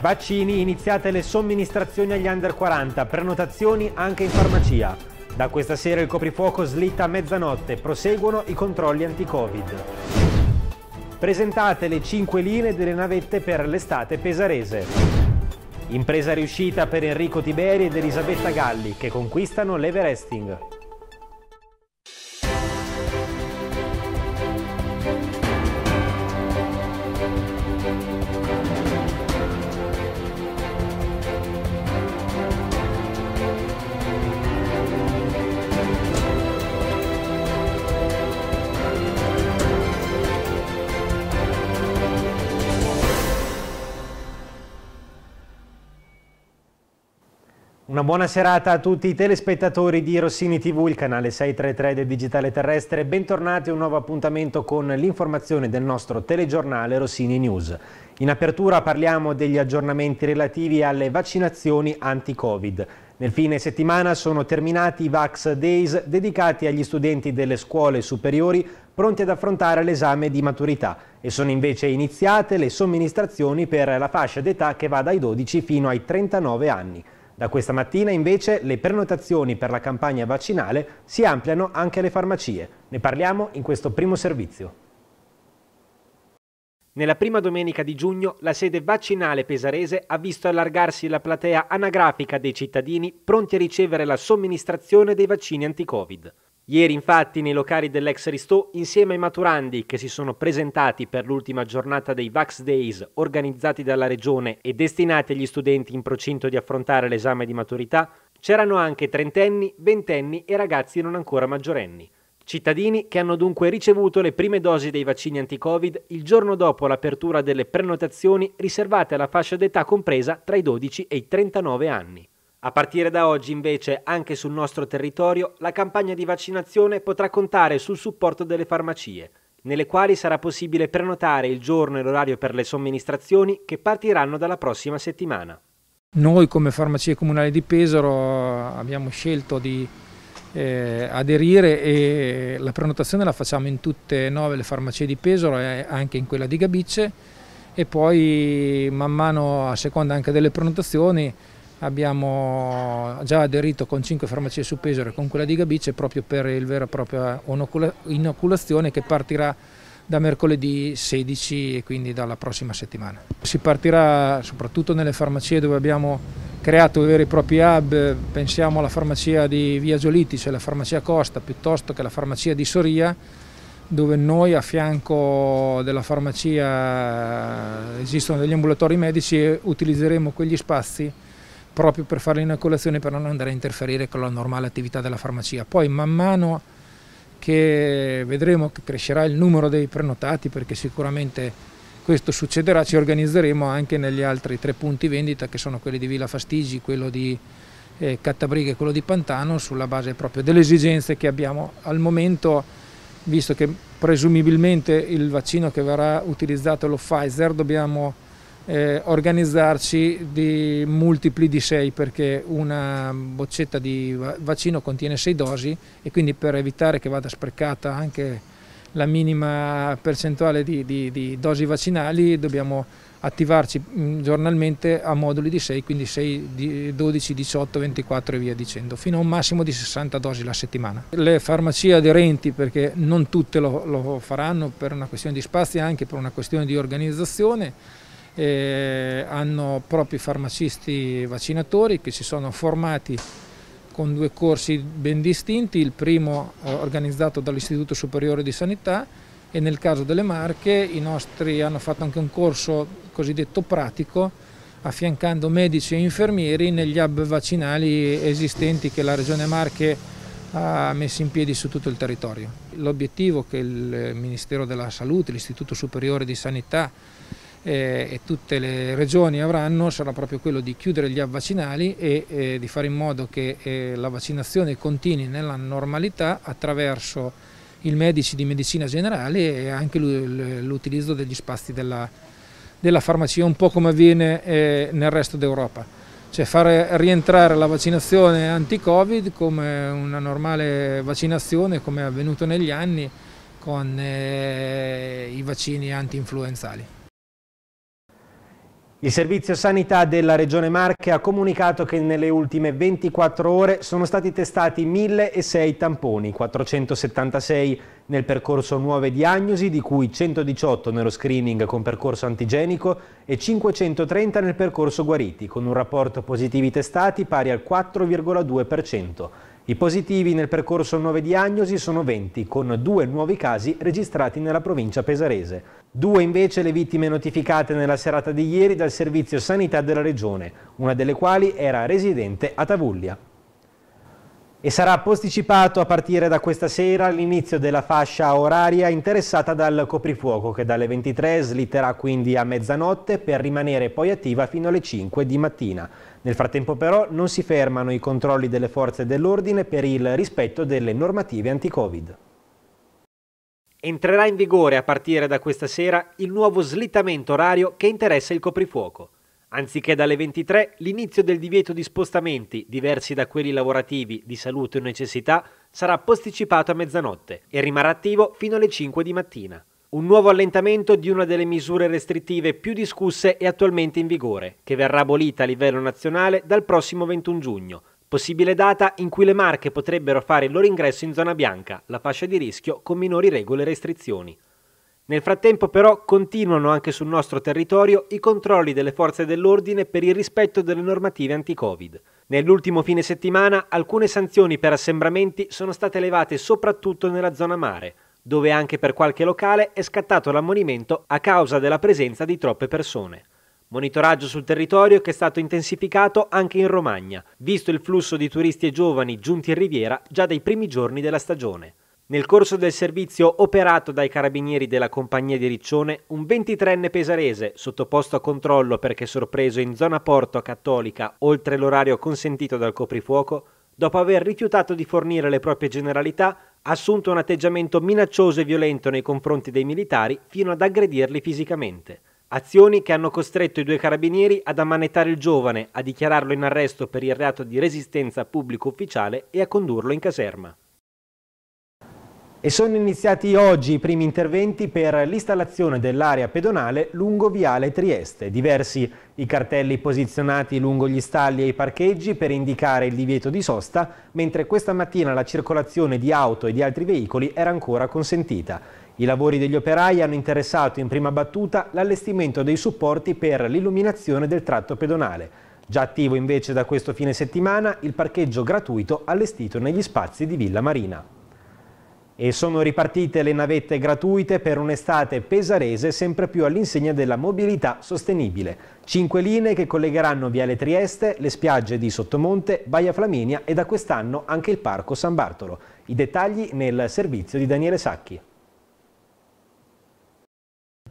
Vaccini, iniziate le somministrazioni agli under 40, prenotazioni anche in farmacia. Da questa sera il coprifuoco slitta a mezzanotte, proseguono i controlli anti-Covid. Presentate le 5 linee delle navette per l'estate pesarese. Impresa riuscita per Enrico Tiberi ed Elisabetta Galli che conquistano l'Everesting. Una buona serata a tutti i telespettatori di Rossini TV, il canale 633 del Digitale Terrestre. Bentornati a un nuovo appuntamento con l'informazione del nostro telegiornale Rossini News. In apertura parliamo degli aggiornamenti relativi alle vaccinazioni anti-Covid. Nel fine settimana sono terminati i Vax Days dedicati agli studenti delle scuole superiori pronti ad affrontare l'esame di maturità e sono invece iniziate le somministrazioni per la fascia d'età che va dai 12 fino ai 39 anni. Da questa mattina invece le prenotazioni per la campagna vaccinale si ampliano anche alle farmacie. Ne parliamo in questo primo servizio. Nella prima domenica di giugno la sede vaccinale pesarese ha visto allargarsi la platea anagrafica dei cittadini pronti a ricevere la somministrazione dei vaccini anti-Covid. Ieri infatti nei locali dell'ex Ristò, insieme ai maturandi che si sono presentati per l'ultima giornata dei Vax Days organizzati dalla Regione e destinati agli studenti in procinto di affrontare l'esame di maturità, c'erano anche trentenni, ventenni e ragazzi non ancora maggiorenni. Cittadini che hanno dunque ricevuto le prime dosi dei vaccini anti-Covid il giorno dopo l'apertura delle prenotazioni riservate alla fascia d'età compresa tra i 12 e i 39 anni. A partire da oggi invece anche sul nostro territorio la campagna di vaccinazione potrà contare sul supporto delle farmacie, nelle quali sarà possibile prenotare il giorno e l'orario per le somministrazioni che partiranno dalla prossima settimana. Noi come farmacie comunali di Pesaro abbiamo scelto di eh, aderire e la prenotazione la facciamo in tutte e nove le farmacie di Pesaro e anche in quella di Gabice e poi man mano a seconda anche delle prenotazioni abbiamo già aderito con 5 farmacie su Pesaro e con quella di Gabice proprio per il vera e propria inoculazione che partirà da mercoledì 16 e quindi dalla prossima settimana. Si partirà soprattutto nelle farmacie dove abbiamo creato i veri e propri hub, pensiamo alla farmacia di Via Giolitti, cioè la farmacia Costa, piuttosto che la farmacia di Soria, dove noi a fianco della farmacia esistono degli ambulatori medici e utilizzeremo quegli spazi proprio per fare l'inoculazione per non andare a interferire con la normale attività della farmacia. Poi man mano che vedremo che crescerà il numero dei prenotati perché sicuramente questo succederà, ci organizzeremo anche negli altri tre punti vendita che sono quelli di Villa Fastigi, quello di eh, Cattabriga e quello di Pantano sulla base proprio delle esigenze che abbiamo al momento visto che presumibilmente il vaccino che verrà utilizzato è lo Pfizer dobbiamo eh, organizzarci di multipli di 6 perché una boccetta di vaccino contiene 6 dosi e quindi per evitare che vada sprecata anche la minima percentuale di, di, di dosi vaccinali dobbiamo attivarci mm, giornalmente a moduli di 6, quindi 6, 12, 18, 24 e via dicendo, fino a un massimo di 60 dosi la settimana. Le farmacie aderenti, perché non tutte lo, lo faranno per una questione di spazio e anche per una questione di organizzazione, eh, hanno propri farmacisti vaccinatori che si sono formati con due corsi ben distinti, il primo eh, organizzato dall'Istituto Superiore di Sanità e nel caso delle Marche i nostri hanno fatto anche un corso cosiddetto pratico affiancando medici e infermieri negli hub vaccinali esistenti che la Regione Marche ha messo in piedi su tutto il territorio. L'obiettivo che il Ministero della Salute, l'Istituto Superiore di Sanità eh, e tutte le regioni avranno sarà proprio quello di chiudere gli avvaccinali e eh, di fare in modo che eh, la vaccinazione continui nella normalità attraverso il medici di medicina generale e anche l'utilizzo degli spazi della, della, farmacia, un po' come avviene eh, nel resto d'Europa. Cioè fare rientrare la vaccinazione anti-Covid come una normale vaccinazione come è avvenuto negli anni con eh, i vaccini anti-influenzali. Il Servizio Sanità della Regione Marche ha comunicato che nelle ultime 24 ore sono stati testati 1006 tamponi, 476 nel percorso nuove diagnosi, di cui 118 nello screening con percorso antigenico e 530 nel percorso guariti, con un rapporto positivi testati pari al 4,2%. I positivi nel percorso nuove diagnosi sono 20, con due nuovi casi registrati nella provincia pesarese. Due invece le vittime notificate nella serata di ieri dal Servizio Sanità della Regione, una delle quali era residente a Tavuglia. E sarà posticipato a partire da questa sera l'inizio della fascia oraria interessata dal coprifuoco che dalle 23 slitterà quindi a mezzanotte per rimanere poi attiva fino alle 5 di mattina. Nel frattempo però non si fermano i controlli delle forze dell'ordine per il rispetto delle normative anti-Covid. Entrerà in vigore a partire da questa sera il nuovo slittamento orario che interessa il coprifuoco. Anziché dalle 23, l'inizio del divieto di spostamenti, diversi da quelli lavorativi, di salute o necessità, sarà posticipato a mezzanotte e rimarrà attivo fino alle 5 di mattina un nuovo allentamento di una delle misure restrittive più discusse e attualmente in vigore, che verrà abolita a livello nazionale dal prossimo 21 giugno, possibile data in cui le marche potrebbero fare il loro ingresso in zona bianca, la fascia di rischio con minori regole e restrizioni. Nel frattempo però continuano anche sul nostro territorio i controlli delle forze dell'ordine per il rispetto delle normative anti-Covid. Nell'ultimo fine settimana alcune sanzioni per assembramenti sono state elevate soprattutto nella zona mare, dove anche per qualche locale è scattato l'ammonimento a causa della presenza di troppe persone. Monitoraggio sul territorio che è stato intensificato anche in Romagna, visto il flusso di turisti e giovani giunti in Riviera già dai primi giorni della stagione. Nel corso del servizio operato dai carabinieri della compagnia di Riccione, un 23enne pesarese, sottoposto a controllo perché sorpreso in zona porto cattolica oltre l'orario consentito dal coprifuoco, dopo aver rifiutato di fornire le proprie generalità, ha assunto un atteggiamento minaccioso e violento nei confronti dei militari fino ad aggredirli fisicamente. Azioni che hanno costretto i due carabinieri ad ammanettare il giovane, a dichiararlo in arresto per il reato di resistenza a pubblico ufficiale e a condurlo in caserma. E sono iniziati oggi i primi interventi per l'installazione dell'area pedonale lungo Viale Trieste. Diversi i cartelli posizionati lungo gli stalli e i parcheggi per indicare il divieto di sosta, mentre questa mattina la circolazione di auto e di altri veicoli era ancora consentita. I lavori degli operai hanno interessato in prima battuta l'allestimento dei supporti per l'illuminazione del tratto pedonale. Già attivo invece da questo fine settimana il parcheggio gratuito allestito negli spazi di Villa Marina e sono ripartite le navette gratuite per un'estate pesarese sempre più all'insegna della mobilità sostenibile. Cinque linee che collegheranno Viale Trieste, le spiagge di Sottomonte, Baia Flaminia e da quest'anno anche il Parco San Bartolo. I dettagli nel servizio di Daniele Sacchi.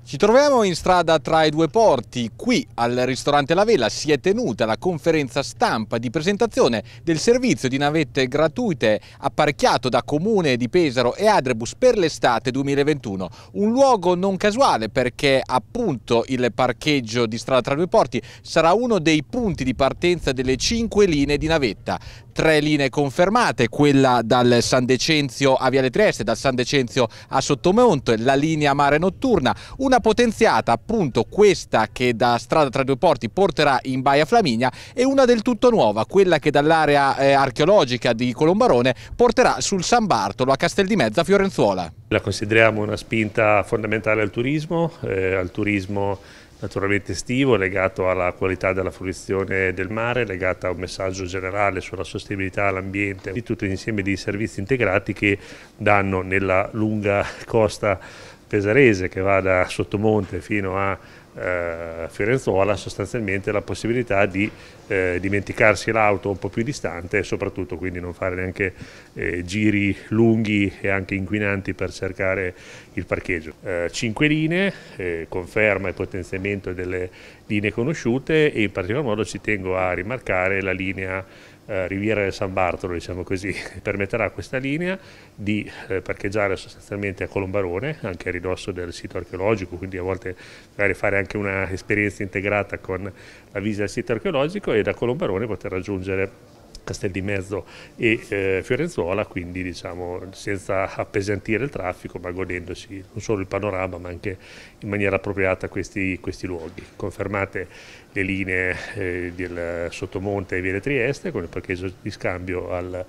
Ci troviamo in strada tra i due porti. Qui al ristorante La Vela si è tenuta la conferenza stampa di presentazione del servizio di navette gratuite apparecchiato da Comune di Pesaro e Adrebus per l'estate 2021. Un luogo non casuale perché appunto il parcheggio di strada tra i due porti sarà uno dei punti di partenza delle cinque linee di navetta. Tre linee confermate, quella dal San Decenzio a Viale Trieste, dal San Decenzio a Sottomonte, la linea Mare Notturna, una strada potenziata, appunto questa che da strada tra due porti porterà in Baia Flaminia e una del tutto nuova, quella che dall'area eh, archeologica di Colombarone porterà sul San Bartolo a Castel di Mezza Fiorenzuola. La consideriamo una spinta fondamentale al turismo, eh, al turismo naturalmente estivo, legato alla qualità della fruizione del mare, legata a un messaggio generale sulla sostenibilità, all'ambiente, di tutto un insieme di servizi integrati che danno nella lunga costa pesarese che va da Sottomonte fino a eh, Fiorenzuola sostanzialmente la possibilità di eh, dimenticarsi l'auto un po' più distante e soprattutto quindi non fare neanche eh, giri lunghi e anche inquinanti per cercare il parcheggio. Eh, cinque linee, eh, conferma e potenziamento delle linee conosciute e in particolar modo ci tengo a rimarcare la linea eh, Riviera del San Bartolo, diciamo così, permetterà a questa linea di eh, parcheggiare sostanzialmente a Colombarone, anche a ridosso del sito archeologico, quindi a volte magari fare anche un'esperienza integrata con la visita al sito archeologico e da Colombarone poter raggiungere Castel di Mezzo e eh, Fiorenzuola, quindi diciamo senza appesantire il traffico ma godendosi non solo il panorama ma anche in maniera appropriata questi, questi luoghi. Confermate le linee eh, del Sottomonte e Viale Trieste con il parcheggio di scambio al,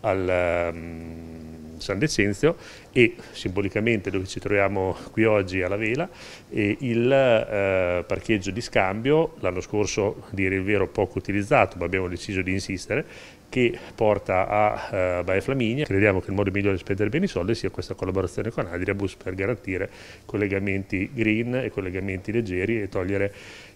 al um, San Decenzio e simbolicamente dove ci troviamo qui oggi alla Vela il eh, parcheggio di scambio, l'anno scorso dire il vero poco utilizzato ma abbiamo deciso di insistere, che porta a uh, Baia Flaminia. Crediamo che il modo migliore di spendere bene i soldi sia questa collaborazione con Adriabus per garantire collegamenti green e collegamenti leggeri e togliere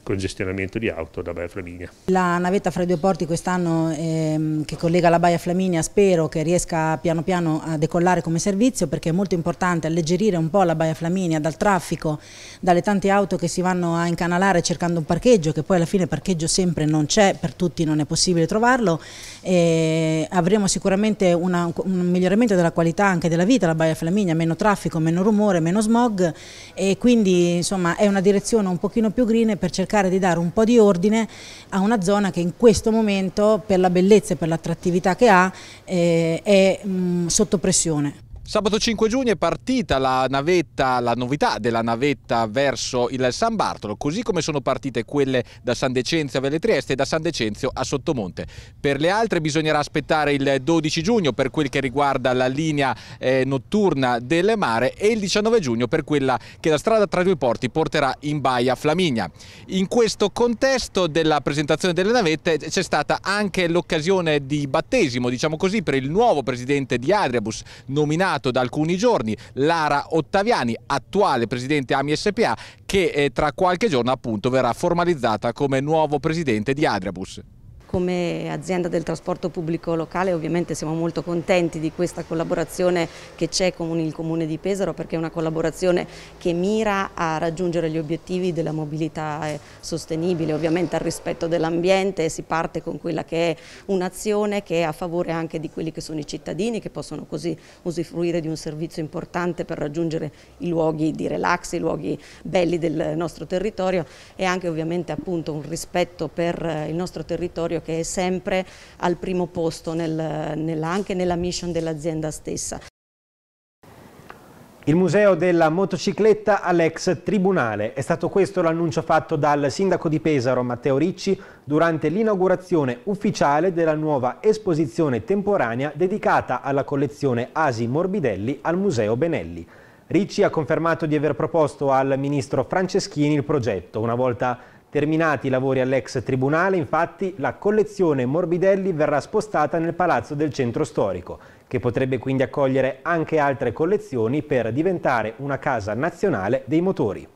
congestionamento di auto da Baia Flaminia. La navetta fra i due porti quest'anno ehm, che collega la Baia Flaminia spero che riesca piano piano a decollare come servizio perché è molto importante alleggerire un po' la Baia Flaminia dal traffico, dalle tante auto che si vanno a incanalare cercando un parcheggio che poi alla fine parcheggio sempre non c'è, per tutti non è possibile trovarlo e avremo sicuramente una, un miglioramento della qualità anche della vita alla Baia Flaminia, meno traffico, meno rumore, meno smog e quindi insomma è una direzione un pochino più green per cercare cercare di dare un po' di ordine a una zona che in questo momento per la bellezza e per l'attrattività che ha eh, è mh, mm, sotto pressione. Sabato 5 giugno è partita la navetta, la novità della navetta verso il San Bartolo, così come sono partite quelle da San Decenzio a Velle Trieste e da San Decenzio a Sottomonte. Per le altre bisognerà aspettare il 12 giugno per quel che riguarda la linea eh, notturna delle mare e il 19 giugno per quella che la strada tra i due porti porterà in Baia Flaminia. In questo contesto della presentazione delle navette c'è stata anche l'occasione di battesimo, diciamo così, per il nuovo presidente di Adriabus nominato nominato da alcuni giorni Lara Ottaviani, attuale presidente AMI SPA, che eh, tra qualche giorno appunto verrà formalizzata come nuovo presidente di Adriabus. Come azienda del trasporto pubblico locale ovviamente siamo molto contenti di questa collaborazione che c'è con il Comune di Pesaro perché è una collaborazione che mira a raggiungere gli obiettivi della mobilità eh, sostenibile, ovviamente al rispetto dell'ambiente si parte con quella che è un'azione che è a favore anche di quelli che sono i cittadini che possono così usufruire di un servizio importante per raggiungere i luoghi di relax, i luoghi belli del nostro territorio e anche ovviamente appunto un rispetto per eh, il nostro territorio territorio che è sempre al primo posto nel, nel, anche nella mission dell'azienda stessa. Il museo della motocicletta all'ex tribunale. È stato questo l'annuncio fatto dal sindaco di Pesaro Matteo Ricci durante l'inaugurazione ufficiale della nuova esposizione temporanea dedicata alla collezione Asi Morbidelli al Museo Benelli. Ricci ha confermato di aver proposto al ministro Franceschini il progetto. Una volta Terminati i lavori all'ex tribunale, infatti, la collezione Morbidelli verrà spostata nel palazzo del centro storico, che potrebbe quindi accogliere anche altre collezioni per diventare una casa nazionale dei motori.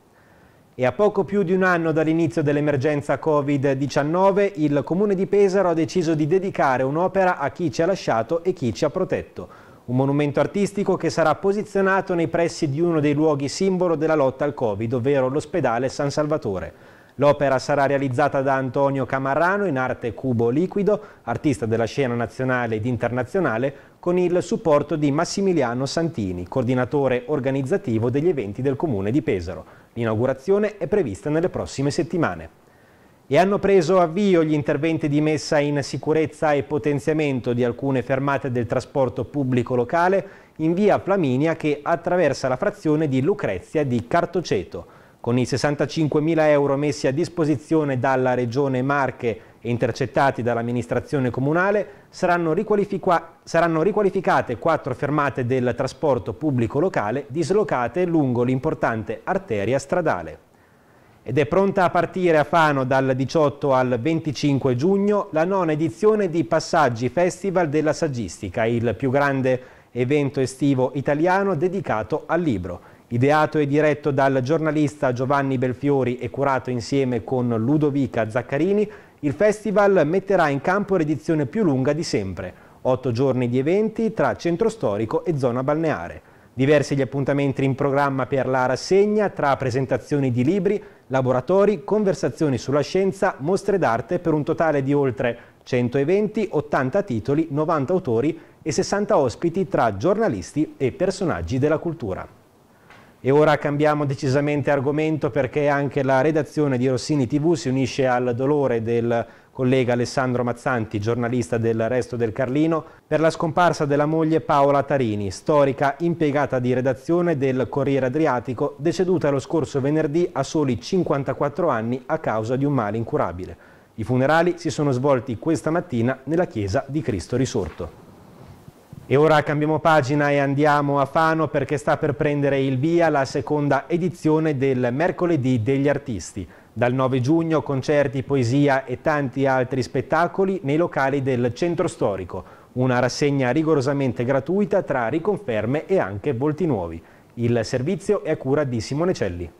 E a poco più di un anno dall'inizio dell'emergenza Covid-19, il Comune di Pesaro ha deciso di dedicare un'opera a chi ci ha lasciato e chi ci ha protetto. Un monumento artistico che sarà posizionato nei pressi di uno dei luoghi simbolo della lotta al Covid, ovvero l'ospedale San Salvatore. L'opera sarà realizzata da Antonio Camarrano in arte cubo liquido, artista della scena nazionale ed internazionale, con il supporto di Massimiliano Santini, coordinatore organizzativo degli eventi del Comune di Pesaro. L'inaugurazione è prevista nelle prossime settimane e hanno preso avvio gli interventi di messa in sicurezza e potenziamento di alcune fermate del trasporto pubblico locale in via Flaminia che attraversa la frazione di Lucrezia di Cartoceto. Con i 65.000 euro messi a disposizione dalla Regione Marche e intercettati dall'amministrazione comunale, saranno, saranno riqualificate quattro fermate del trasporto pubblico locale dislocate lungo l'importante arteria stradale. Ed è pronta a partire a Fano dal 18 al 25 giugno la nona edizione di Passaggi Festival della Saggistica, il più grande evento estivo italiano dedicato al libro ideato e diretto dal giornalista Giovanni Belfiori e curato insieme con Ludovica Zaccarini, il festival metterà in campo l'edizione più lunga di sempre, otto giorni di eventi tra centro storico e zona balneare. Diversi gli appuntamenti in programma per la rassegna tra presentazioni di libri, laboratori, conversazioni sulla scienza, mostre d'arte per un totale di oltre 100 eventi, 80 titoli, 90 autori e 60 ospiti tra giornalisti e personaggi della cultura. E ora cambiamo decisamente argomento perché anche la redazione di Rossini TV si unisce al dolore del collega Alessandro Mazzanti, giornalista del Resto del Carlino, per la scomparsa della moglie Paola Tarini, storica impiegata di redazione del Corriere Adriatico, deceduta lo scorso venerdì a soli 54 anni a causa di un male incurabile. I funerali si sono svolti questa mattina nella chiesa di Cristo Risorto. E ora cambiamo pagina e andiamo a Fano perché sta per prendere il via la seconda edizione del Mercoledì degli Artisti. Dal 9 giugno concerti, poesia e tanti altri spettacoli nei locali del Centro Storico. Una rassegna rigorosamente gratuita tra riconferme e anche volti nuovi. Il servizio è a cura di Simone Celli.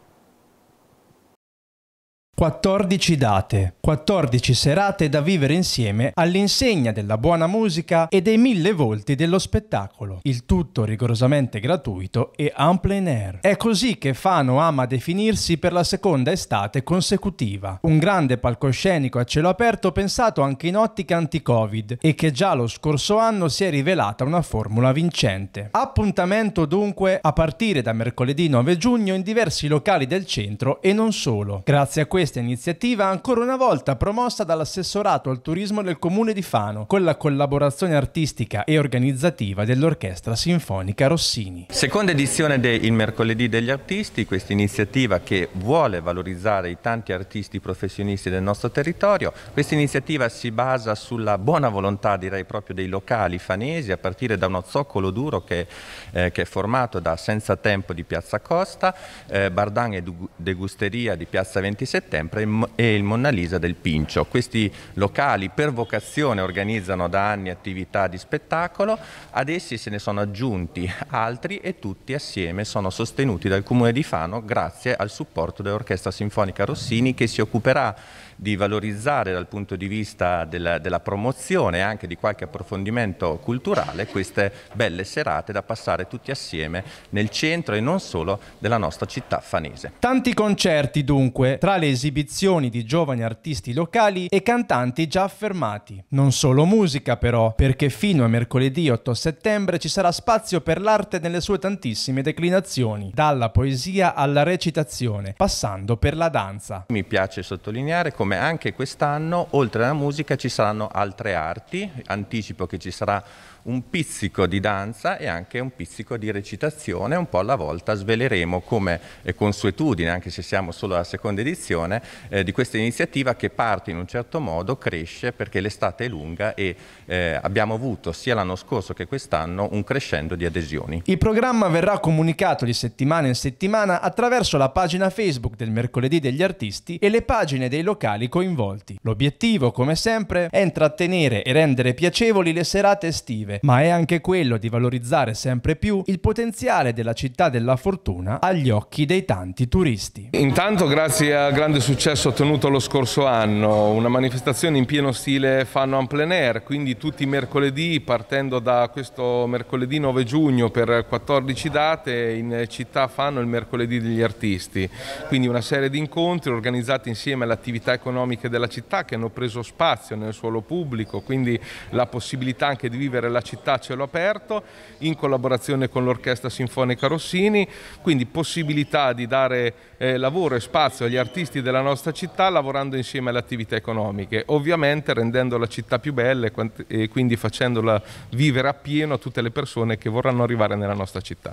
14 date, 14 serate da vivere insieme all'insegna della buona musica e dei mille volti dello spettacolo, il tutto rigorosamente gratuito e en plein air. È così che Fano ama definirsi per la seconda estate consecutiva, un grande palcoscenico a cielo aperto pensato anche in ottica anti-Covid e che già lo scorso anno si è rivelata una formula vincente. Appuntamento dunque a partire da mercoledì 9 giugno in diversi locali del centro e non solo. Grazie a questa questa iniziativa ancora una volta promossa dall'assessorato al turismo del comune di Fano, con la collaborazione artistica e organizzativa dell'Orchestra Sinfonica Rossini. Seconda edizione del Mercoledì degli Artisti, questa iniziativa che vuole valorizzare i tanti artisti professionisti del nostro territorio. Questa iniziativa si basa sulla buona volontà, direi proprio dei locali fanesi, a partire da uno zoccolo duro che, eh, che è formato da Senza Tempo di Piazza Costa, eh, Bardan e Degusteria di Piazza 27 Tempra e il Monna Lisa del Pincio. Questi locali per vocazione organizzano da anni attività di spettacolo, ad essi se ne sono aggiunti altri e tutti assieme sono sostenuti dal Comune di Fano grazie al supporto dell'Orchestra Sinfonica Rossini che si occuperà di valorizzare dal punto di vista della, della promozione e anche di qualche approfondimento culturale queste belle serate da passare tutti assieme nel centro e non solo della nostra città fanese. Tanti concerti dunque, tra le esibizioni di giovani artisti locali e cantanti già affermati. Non solo musica però, perché fino a mercoledì 8 settembre ci sarà spazio per l'arte nelle sue tantissime declinazioni, dalla poesia alla recitazione, passando per la danza. Mi piace sottolineare come anche quest'anno, oltre alla musica, ci saranno altre arti. Anticipo che ci sarà un pizzico di danza e anche un pizzico di recitazione, un po' alla volta sveleremo come consuetudine, anche se siamo solo alla seconda edizione, eh, di questa iniziativa che parte in un certo modo, cresce perché l'estate è lunga e eh, abbiamo avuto sia l'anno scorso che quest'anno un crescendo di adesioni. Il programma verrà comunicato di settimana in settimana attraverso la pagina Facebook del mercoledì degli artisti e le pagine dei locali coinvolti. L'obiettivo, come sempre, è intrattenere e rendere piacevoli le serate estive positive, ma è anche quello di valorizzare sempre più il potenziale della città della fortuna agli occhi dei tanti turisti. Intanto grazie al grande successo ottenuto lo scorso anno, una manifestazione in pieno stile fanno en plein air, quindi tutti i mercoledì partendo da questo mercoledì 9 giugno per 14 date in città fanno il mercoledì degli artisti, quindi una serie di incontri organizzati insieme alle attività economiche della città che hanno preso spazio nel suolo pubblico, quindi la possibilità anche di vivere la città a cielo aperto in collaborazione con l'Orchestra Sinfonica Rossini, quindi possibilità di dare eh, lavoro e spazio agli artisti della nostra città lavorando insieme alle attività economiche, ovviamente rendendo la città più bella e quindi facendola vivere appieno a tutte le persone che vorranno arrivare nella nostra città.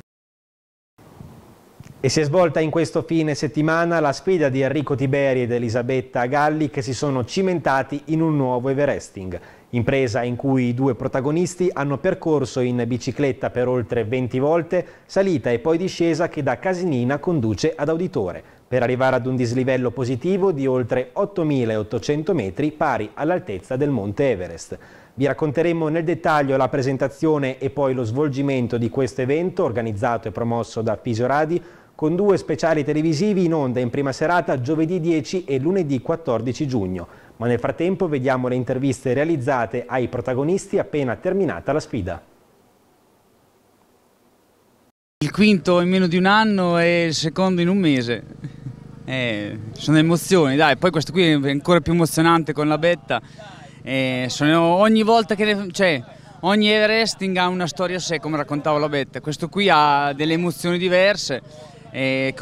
E si è svolta in questo fine settimana la sfida di Enrico Tiberi ed Elisabetta Galli che si sono cimentati in un nuovo Everesting impresa in cui i due protagonisti hanno percorso in bicicletta per oltre 20 volte salita e poi discesa che da Casinina conduce ad Auditore, per arrivare ad un dislivello positivo di oltre 8.800 metri pari all'altezza del Monte Everest. Vi racconteremo nel dettaglio la presentazione e poi lo svolgimento di questo evento organizzato e promosso da Fisioradi con due speciali televisivi in onda in prima serata giovedì 10 e lunedì 14 giugno ma nel frattempo vediamo le interviste realizzate ai protagonisti appena terminata la sfida. Il quinto in meno di un anno e il secondo in un mese. Eh, sono emozioni, dai, poi questo qui è ancora più emozionante con la betta. Eh, sono, ogni volta che... cioè, ogni Everesting ha una storia a sé, come raccontava la Betta. Questo qui ha delle emozioni diverse eh,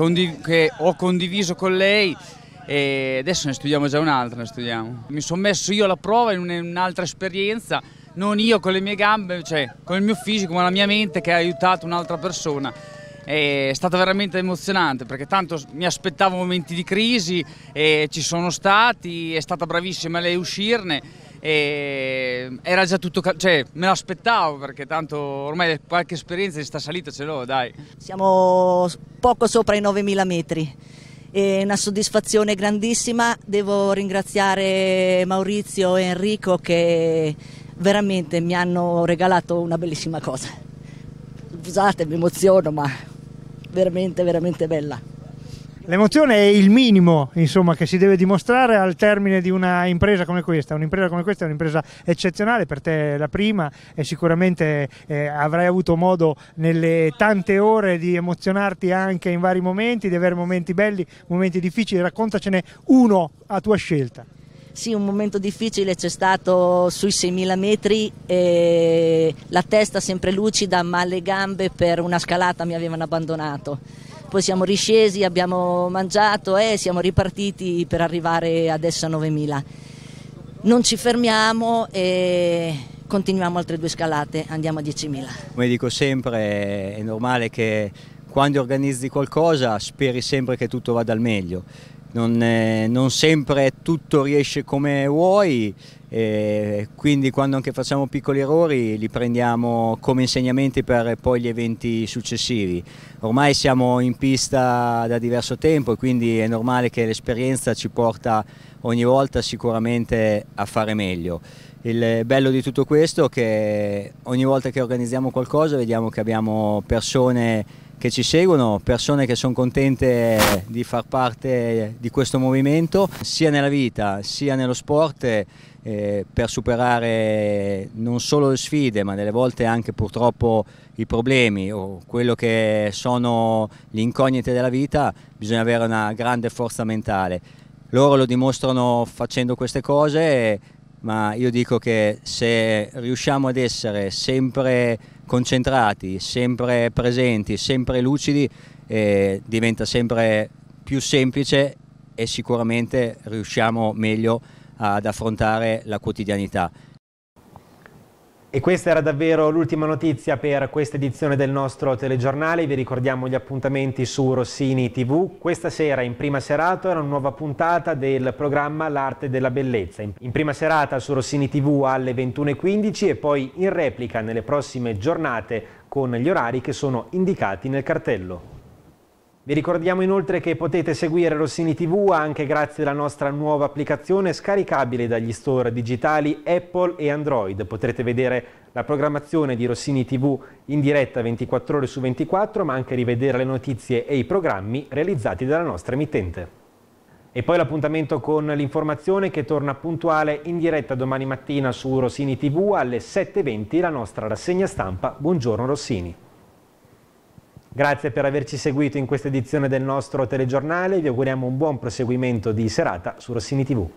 che ho condiviso con lei e adesso ne studiamo già un'altra, Mi sono messo io alla prova in un'altra esperienza, non io con le mie gambe, cioè con il mio fisico, ma la mia mente che ha aiutato un'altra persona. È stata veramente emozionante perché tanto mi aspettavo momenti di crisi e ci sono stati, è stata bravissima lei a uscirne e era già tutto, cioè me lo aspettavo perché tanto ormai qualche esperienza di sta salita ce l'ho, dai. Siamo poco sopra i 9000 metri è una soddisfazione grandissima. Devo ringraziare Maurizio e Enrico che veramente mi hanno regalato una bellissima cosa. Scusate, mi emoziono, ma veramente, veramente bella. L'emozione è il minimo insomma, che si deve dimostrare al termine di una impresa come questa. Un'impresa come questa è un'impresa eccezionale, per te la prima e sicuramente eh, avrai avuto modo nelle tante ore di emozionarti anche in vari momenti, di avere momenti belli, momenti difficili. Raccontacene uno a tua scelta. Sì, un momento difficile c'è stato sui 6.000 metri, eh, la testa sempre lucida ma le gambe per una scalata mi avevano abbandonato poi siamo riscesi, abbiamo mangiato e siamo ripartiti per arrivare adesso a 9000. Non ci fermiamo e continuiamo altre due scalate, andiamo a 10.000. Come dico sempre, è normale che quando organizzi qualcosa speri sempre che tutto vada al meglio non, eh, non, sempre tutto riesce come vuoi, eh, quindi quando anche facciamo piccoli errori li prendiamo come insegnamenti per poi gli eventi successivi. Ormai siamo in pista da diverso tempo e quindi è normale che l'esperienza ci porta ogni volta sicuramente a fare meglio. Il bello di tutto questo è che ogni volta che organizziamo qualcosa vediamo che abbiamo persone che ci seguono, persone che sono contente di far parte di questo movimento, sia nella vita sia nello sport, eh, per superare non solo le sfide, ma delle volte anche purtroppo i problemi o quello che sono le incognite della vita, bisogna avere una grande forza mentale. Loro lo dimostrano facendo queste cose, ma io dico che se riusciamo ad essere sempre concentrati, sempre presenti, sempre lucidi, eh, diventa sempre più semplice e sicuramente riusciamo meglio ad affrontare la quotidianità. E questa era davvero l'ultima notizia per questa edizione del nostro telegiornale. Vi ricordiamo gli appuntamenti su Rossini TV. Questa sera in prima serata era una nuova puntata del programma L'arte della bellezza. In prima serata su Rossini TV alle 21.15 e poi in replica nelle prossime giornate con gli orari che sono indicati nel cartello. Vi ricordiamo inoltre che potete seguire Rossini TV anche grazie alla nostra nuova applicazione scaricabile dagli store digitali Apple e Android. Potrete vedere la programmazione di Rossini TV in diretta 24 ore su 24, ma anche rivedere le notizie e i programmi realizzati dalla nostra emittente. E poi l'appuntamento con l'informazione che torna puntuale in diretta domani mattina su Rossini TV alle 7.20 la nostra rassegna stampa. Buongiorno Rossini. Grazie per averci seguito in questa edizione del nostro telegiornale, vi auguriamo un buon proseguimento di serata su Rossini TV.